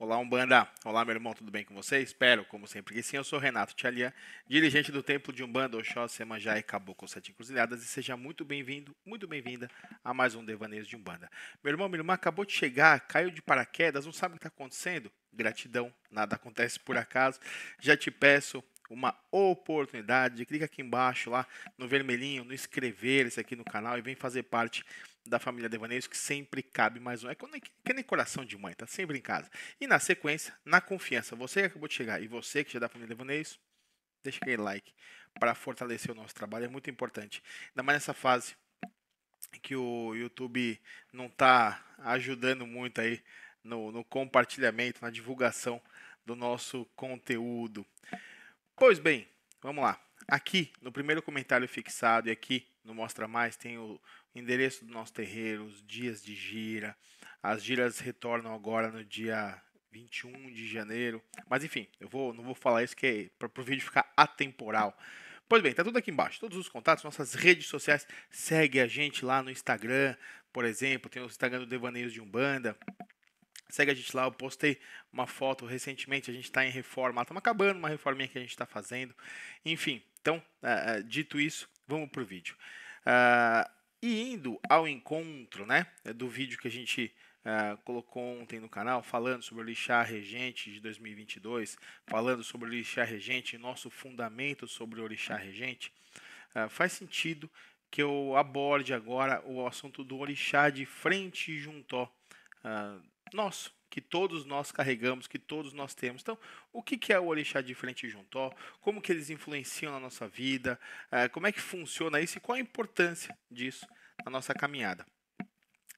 Olá, Umbanda. Olá, meu irmão, tudo bem com você? Espero, como sempre, que sim. Eu sou Renato Tchalia, dirigente do Templo de Umbanda, Oxóssi, Manjá e Caboclo Sete Encruzilhadas, e seja muito bem-vindo, muito bem-vinda a mais um Devaneios de Umbanda. Meu irmão, minha irmã, acabou de chegar, caiu de paraquedas, não sabe o que está acontecendo? Gratidão, nada acontece por acaso. Já te peço uma oportunidade. Clica aqui embaixo, lá no vermelhinho, no inscrever-se aqui no canal e vem fazer parte da família Devaneios, que sempre cabe mais um. É, é que nem coração de mãe, tá sempre em casa. E na sequência, na confiança, você que acabou de chegar e você que já é da família Devaneios, deixa aquele like para fortalecer o nosso trabalho, é muito importante. Ainda mais nessa fase que o YouTube não está ajudando muito aí no, no compartilhamento, na divulgação do nosso conteúdo. Pois bem, vamos lá. Aqui no primeiro comentário fixado e aqui no Mostra Mais tem o endereço do nosso terreiro, os dias de gira. As giras retornam agora no dia 21 de janeiro. Mas enfim, eu vou, não vou falar isso que é para o vídeo ficar atemporal. Pois bem, tá tudo aqui embaixo. Todos os contatos, nossas redes sociais. Segue a gente lá no Instagram, por exemplo. Tem o Instagram do Devaneios de Umbanda. Segue a gente lá, eu postei uma foto recentemente, a gente está em reforma, estamos acabando uma reforminha que a gente está fazendo. Enfim, então, é, é, dito isso, vamos para o vídeo. Uh, e indo ao encontro né, do vídeo que a gente uh, colocou ontem no canal, falando sobre o Lixar Regente de 2022, falando sobre o Lixar Regente, nosso fundamento sobre o Lixar Regente, ah, faz sentido que eu aborde agora o assunto do Orixá de frente e juntó nosso, que todos nós carregamos, que todos nós temos. Então, o que é o Orixá de Frente junto? Como que eles influenciam na nossa vida? É, como é que funciona isso e qual a importância disso na nossa caminhada?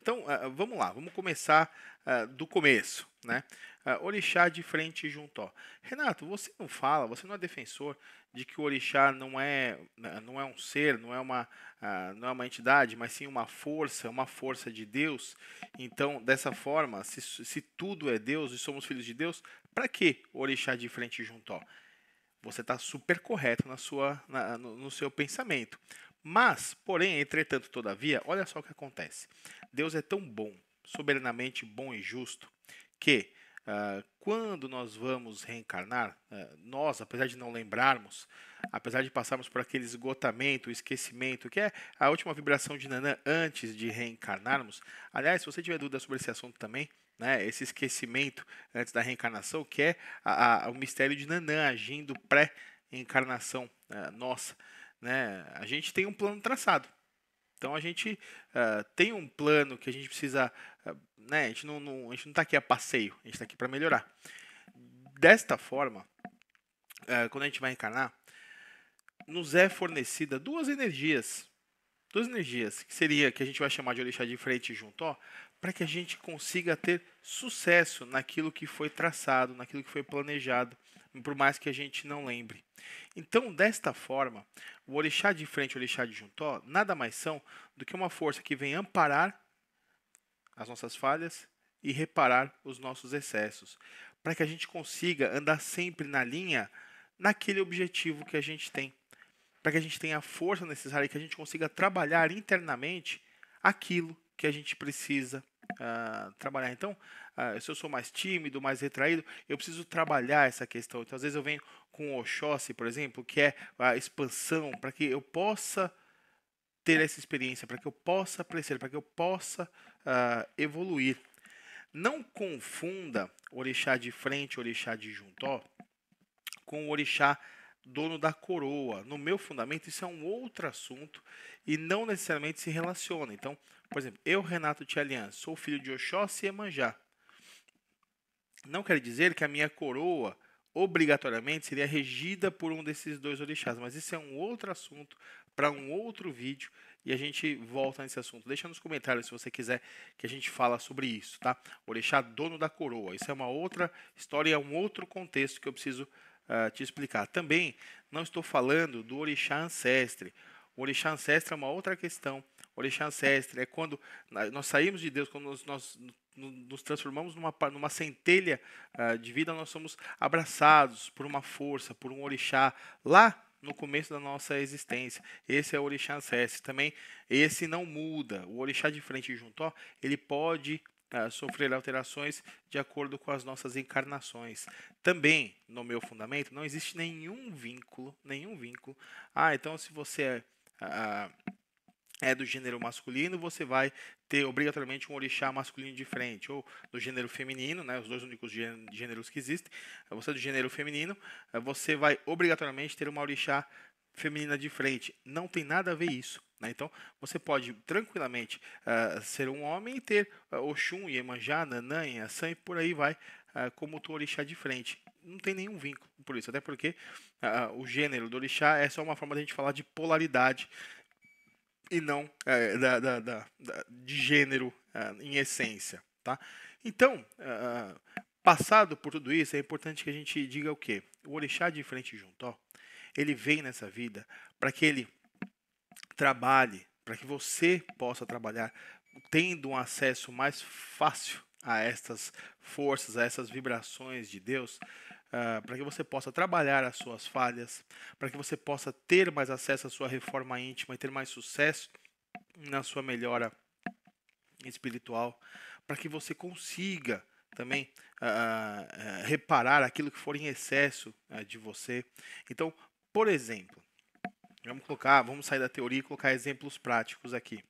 Então, é, vamos lá, vamos começar é, do começo, né? uh, orixá de frente e juntó. Renato, você não fala, você não é defensor de que o orixá não é, né, não é um ser, não é, uma, uh, não é uma entidade, mas sim uma força, uma força de Deus. Então, dessa forma, se, se tudo é Deus e somos filhos de Deus, para que orixá de frente e juntó? Você está super correto na sua, na, no, no seu pensamento. Mas, porém, entretanto, todavia, olha só o que acontece. Deus é tão bom, soberanamente bom e justo, que ah, quando nós vamos reencarnar, ah, nós, apesar de não lembrarmos, apesar de passarmos por aquele esgotamento, esquecimento, que é a última vibração de Nanã antes de reencarnarmos, aliás, se você tiver dúvida sobre esse assunto também, né, esse esquecimento antes da reencarnação, que é a, a, o mistério de Nanã agindo pré-encarnação ah, nossa. Né? A gente tem um plano traçado. Então a gente uh, tem um plano que a gente precisa. Uh, né, a gente não está aqui a passeio, a gente está aqui para melhorar. Desta forma, uh, quando a gente vai encarnar, nos é fornecida duas energias. Duas energias, que seria que a gente vai chamar de orixá de frente junto, para que a gente consiga ter sucesso naquilo que foi traçado, naquilo que foi planejado, por mais que a gente não lembre. Então, desta forma, o orixá de frente e o orixá de juntó nada mais são do que uma força que vem amparar as nossas falhas e reparar os nossos excessos, para que a gente consiga andar sempre na linha naquele objetivo que a gente tem, para que a gente tenha a força necessária e que a gente consiga trabalhar internamente aquilo que a gente precisa uh, trabalhar. Então, uh, se eu sou mais tímido, mais retraído, eu preciso trabalhar essa questão. Então, às vezes eu venho com o Oxóssi, por exemplo, que é a expansão, para que eu possa ter essa experiência, para que eu possa crescer, para que eu possa uh, evoluir. Não confunda o orixá de frente, orixá de juntó, com o orixá dono da coroa. No meu fundamento, isso é um outro assunto e não necessariamente se relaciona. Então, por exemplo, eu, Renato Tchalian, sou filho de Oxóssi e Emanjá. Não quer dizer que a minha coroa obrigatoriamente seria regida por um desses dois orixás, mas isso é um outro assunto para um outro vídeo e a gente volta nesse assunto. Deixa nos comentários se você quiser que a gente fala sobre isso, tá? Orixá dono da coroa. Isso é uma outra história, é um outro contexto que eu preciso uh, te explicar. Também não estou falando do orixá ancestre. O orixá ancestre é uma outra questão. O orixá ancestre é quando nós saímos de Deus, quando nós, nós nos transformamos numa, numa centelha uh, de vida, nós somos abraçados por uma força, por um orixá lá no começo da nossa existência. Esse é o orixá ancestre. Também esse não muda. O orixá de frente e junto, ó, ele pode uh, sofrer alterações de acordo com as nossas encarnações. Também, no meu fundamento, não existe nenhum vínculo, nenhum vínculo. Ah, então se você é, uh, é do gênero masculino, você vai ter obrigatoriamente um orixá masculino de frente, ou do gênero feminino, né, os dois únicos gêneros que existem. Você é do gênero feminino, eh, você vai obrigatoriamente ter uma orixá feminina de frente. Não tem nada a ver isso. Né? Então, você pode tranquilamente uh, ser um homem e ter uh, Oxum, Iemanjá, Nanã, Iaçã e por aí vai uh, como tu orixá de frente. Não tem nenhum vínculo por isso, até porque uh, o gênero do orixá é só uma forma de a gente falar de polaridade e não uh, da, da, da, de gênero em essência. Tá? Então, passado por tudo isso, é importante que a gente diga o quê? O orixá de frente junto, ó, ele vem nessa vida para que ele trabalhe, para que você possa trabalhar tendo um acesso mais fácil a estas forças, a essas vibrações de Deus, uh, para que você possa trabalhar as suas falhas, para que você possa ter mais acesso à sua reforma íntima e ter mais sucesso na sua melhora espiritual, para que você consiga também uh, uh, reparar aquilo que for em excesso de você. Então, por exemplo, Vamos colocar, vamos sair da teoria e colocar exemplos práticos aqui.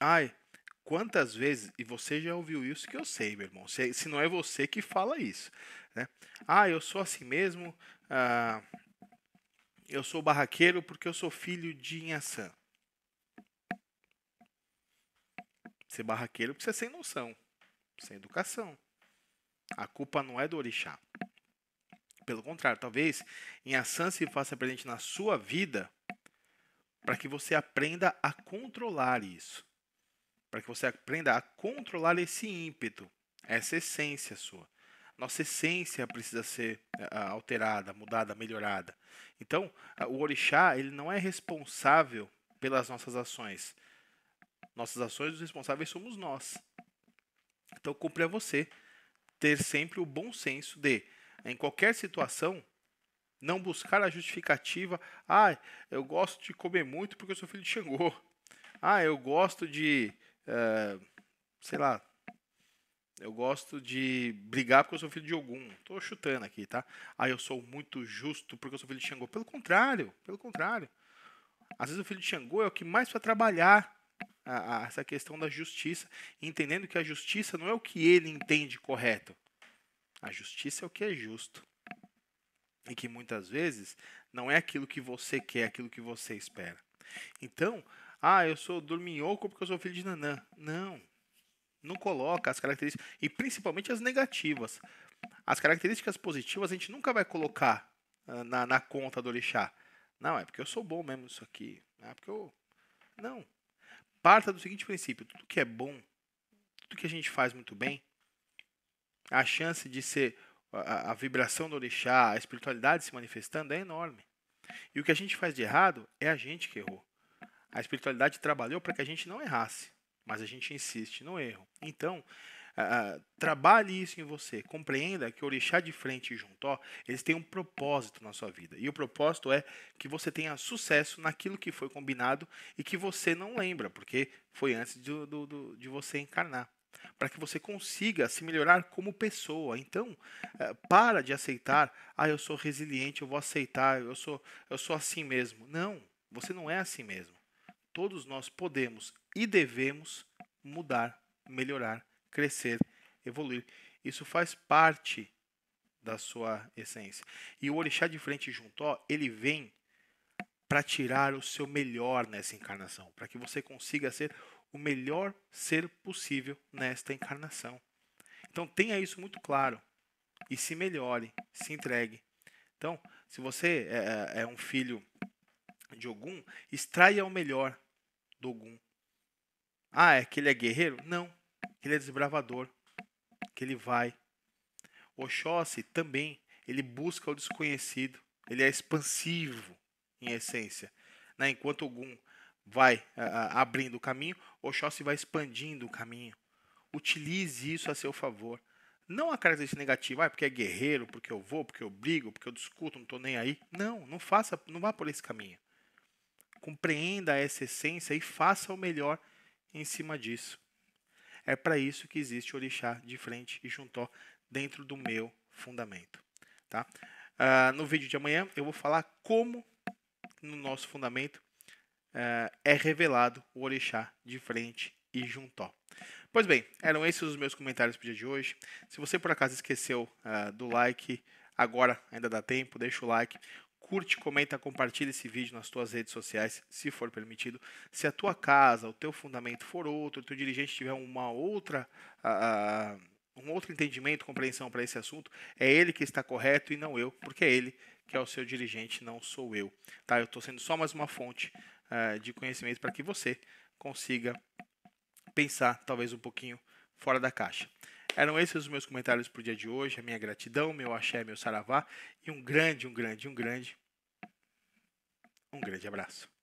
Ai, quantas vezes, e você já ouviu isso que eu sei, meu irmão, se, se não é você que fala isso, né? Ah, eu sou assim mesmo, ah, eu sou barraqueiro porque eu sou filho de Inhaçã. Ser barraqueiro porque você sem noção, sem educação. A culpa não é do orixá. Pelo contrário, talvez em ação se faça presente na sua vida para que você aprenda a controlar isso. Para que você aprenda a controlar esse ímpeto, essa essência sua. Nossa essência precisa ser eh, alterada, mudada, melhorada. Então, o orixá, ele não é responsável pelas nossas ações. Nossas ações, os responsáveis somos nós. Então, cumpre a você ter sempre o bom senso de em qualquer situação, não buscar a justificativa, ah, eu gosto de comer muito porque eu sou filho de Xangô. Ah, eu gosto de, eh, sei lá, eu gosto de brigar porque eu sou filho de algum Tô chutando aqui, tá? Ah, eu sou muito justo porque eu sou filho de Xangô. Pelo contrário, pelo contrário. Às vezes o filho de Xangô é o que mais vai trabalhar a, a, essa questão da justiça, entendendo que a justiça não é o que ele entende correto. A justiça é o que é justo. E que muitas vezes não é aquilo que você quer, é aquilo que você espera. Então, ah, eu sou dorminhoco porque eu sou filho de Nanã. Não. Não coloca as características, e principalmente as negativas. As características positivas a gente nunca vai colocar ah, na, na conta do orixá. Não, é porque eu sou bom mesmo isso aqui. É porque eu. Não. Parta do seguinte princípio: tudo que é bom, tudo que a gente faz muito bem, a chance de ser a, a vibração do orixá, a espiritualidade se manifestando é enorme. E o que a gente faz de errado é a gente que errou. A espiritualidade trabalhou para que a gente não errasse, mas a gente insiste no erro. Então, uh, trabalhe isso em você. Compreenda que o orixá de frente e juntó, eles têm um propósito na sua vida. E o propósito é que você tenha sucesso naquilo que foi combinado e que você não lembra, porque foi antes de do, do de você encarnar para que você consiga se melhorar como pessoa. Então, eh, para de aceitar, ah, eu sou resiliente, eu vou aceitar, eu sou, eu sou assim mesmo. Não, você não é assim mesmo. Todos nós podemos e devemos mudar, melhorar, crescer, evoluir. Isso faz parte da sua essência. E o orixá de frente junto, ó, ele vem para tirar o seu melhor nessa encarnação, para que você consiga ser o melhor ser possível nesta encarnação. Então tenha isso muito claro e se melhore, se entregue. Então, se você é, é, é um filho de Ogum, extraia o melhor do Ogum. Ah, é que ele é guerreiro? Não. Que ele é desbravador. Que ele vai. Oxóssi também, ele busca o desconhecido. Ele é expansivo em essência. Né? Enquanto Ogum vai abrindo o caminho, Oxóssi vai expandindo o caminho. Utilize isso a seu favor. Não a característica negativa, ah, porque é guerreiro, porque eu vou, porque eu brigo, porque eu discuto, não estou nem aí. Não, não faça, não vá por esse caminho. Compreenda essa essência e faça o melhor em cima disso. É para isso que existe o orixá de frente e juntó dentro do meu fundamento. Tá? Uh, no vídeo de amanhã eu vou falar como no nosso fundamento uh, é revelado o orixá de frente e juntó. Pois bem, eram esses os meus comentários para o dia de hoje. Se você por acaso esqueceu uh, do like, agora ainda dá tempo, deixa o like. Curte, comenta, compartilha esse vídeo nas tuas redes sociais, se for permitido. Se a tua casa, o teu fundamento for outro, o teu dirigente tiver uma outra. Uh, um outro entendimento, compreensão para esse assunto, é ele que está correto e não eu, porque é ele que é o seu dirigente, não sou eu. Tá? Eu estou sendo só mais uma fonte uh, de conhecimento para que você consiga pensar talvez um pouquinho fora da caixa. Eram esses os meus comentários para o dia de hoje, a minha gratidão, meu axé, meu saravá e um grande, um grande, um grande, um grande abraço.